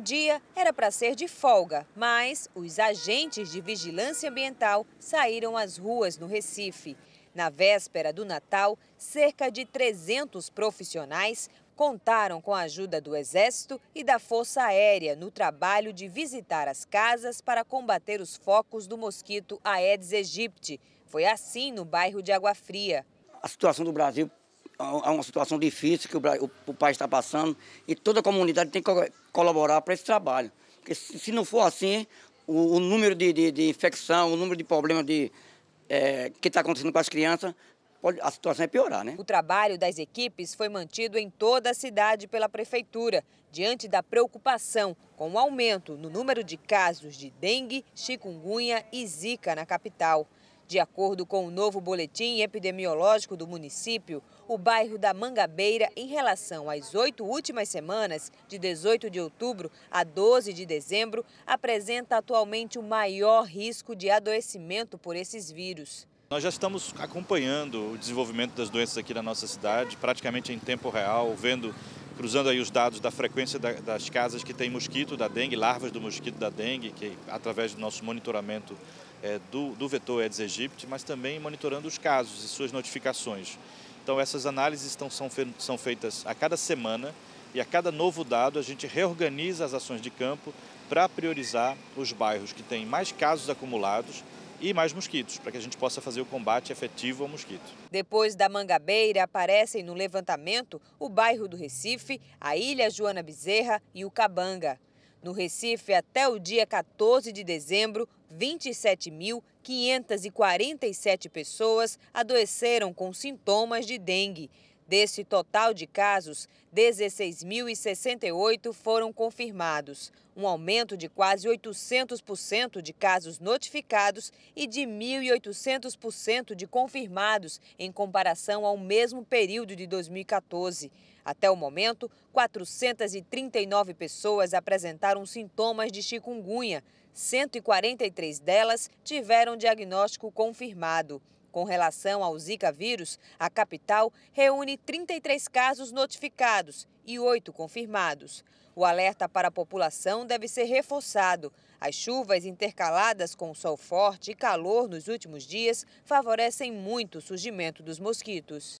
dia era para ser de folga, mas os agentes de vigilância ambiental saíram às ruas no Recife. Na véspera do Natal, cerca de 300 profissionais contaram com a ajuda do Exército e da Força Aérea no trabalho de visitar as casas para combater os focos do mosquito Aedes aegypti. Foi assim no bairro de Água Fria. A situação do Brasil a uma situação difícil que o, o, o país está passando e toda a comunidade tem que colaborar para esse trabalho. Porque se, se não for assim, o, o número de, de, de, infecção, o número de problemas de, é, que está acontecendo com as crianças, pode, a situação é piorar, né? O trabalho das equipes foi mantido em toda a cidade pela prefeitura, diante da preocupação com o aumento no número de casos de dengue, chikungunya e zika na capital. De acordo com o novo boletim epidemiológico do município, o bairro da Mangabeira, em relação às oito últimas semanas, de 18 de outubro a 12 de dezembro, apresenta atualmente o maior risco de adoecimento por esses vírus. Nós já estamos acompanhando o desenvolvimento das doenças aqui na nossa cidade, praticamente em tempo real, vendo cruzando aí os dados da frequência da, das casas que tem mosquito da dengue, larvas do mosquito da dengue, que através do nosso monitoramento é, do, do vetor Aedes aegypti, mas também monitorando os casos e suas notificações. Então essas análises estão, são, são feitas a cada semana e a cada novo dado a gente reorganiza as ações de campo para priorizar os bairros que têm mais casos acumulados e mais mosquitos, para que a gente possa fazer o combate efetivo ao mosquito. Depois da Mangabeira, aparecem no levantamento o bairro do Recife, a Ilha Joana Bezerra e o Cabanga. No Recife, até o dia 14 de dezembro, 27.547 pessoas adoeceram com sintomas de dengue. Desse total de casos, 16.068 foram confirmados, um aumento de quase 800% de casos notificados e de 1.800% de confirmados em comparação ao mesmo período de 2014. Até o momento, 439 pessoas apresentaram sintomas de chikungunya, 143 delas tiveram diagnóstico confirmado. Com relação ao Zika vírus, a capital reúne 33 casos notificados e 8 confirmados. O alerta para a população deve ser reforçado. As chuvas intercaladas com sol forte e calor nos últimos dias favorecem muito o surgimento dos mosquitos.